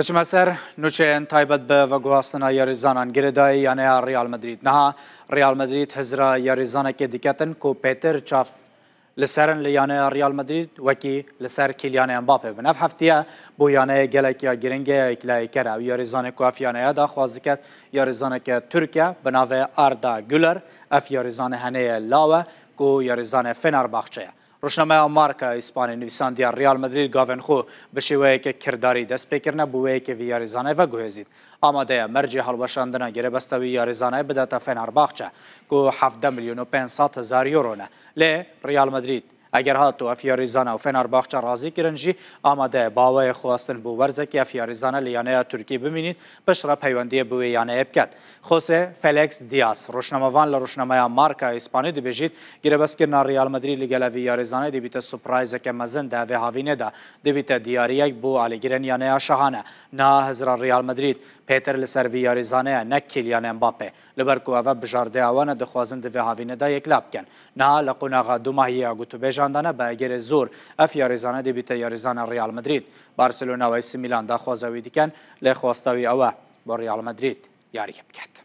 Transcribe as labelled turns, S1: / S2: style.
S1: بچمەسەر نوچەیەن تایبەت بە بەگواستنە یاریزانان گرێدایی یانەیە ریال مدریت نها ریال مدریت هزرا یاریزانەکێ دیکەتن کو پێتر چاف لەسەرن لە یانەیە ریال مدریت وەکی لەسەر کلیانیان باپێ بن ئەف هەفتەیە بۆ یانەیە گەلێکیا گرنگەیەک لایکەرا و یاریزانێک کوافیانەیەدا خوازیکەت یاریزانەکە تورکیا بناوێ ئاردا گولەر ئەف یاریزانە هەنەیە لاوە کو یاریزانە فێنار باخچەیە. ڕۆژنامەیە مارکە ئیسپانی نویسان دیار ریال مدرید گاڤنخۆ بە شێوەیەکە کردداری دەستپێکردنە بوەیەکی یاریزانایە گوهێزیت ئامادەیە مەرجی هەڵبەشاندنە گەرەبەستەوی یاریزانای بداتە فێنارباخچە گو 7 میلیون و 500 هزار یۆرۆە لێ ریال مدرید اگر هاتو افیاریزان و فنرباخچه رازی کرن جی آماده باوه خواستن بو ورزکی افیاریزان لیانه ترکی ببینید پش را پیوندی بو یانه بکد خوسه فلکس دیاس روشنموان لروشنمایا مارکا اسپانی دی بجید گیره بس کرنا ریال مدری لگل افیاریزان دی بیت سپرایز که مزن ده و هاوینه ده دی بیت دیاری یک بو علی گیرن یانه شهانه نه هزار ریال مدرید پیتر لسر ویاریزانه نک کیلیان امباپه لبرکو اوه بجارده اوانه دخوازن دی و هاوینه ده یک لاب کن نه لقوناغا دو ماهی اگو تو بجید پیشاندانە باگەرە زۆر ئەف یاریزانە دەبیتە یاریزانە ڕیال مدرید بارسلۆناوەی سمیلان داخوازەوی دیکەن لێ خواستەوی ئەوە بۆ ڕیال مدرید یاریە بکات.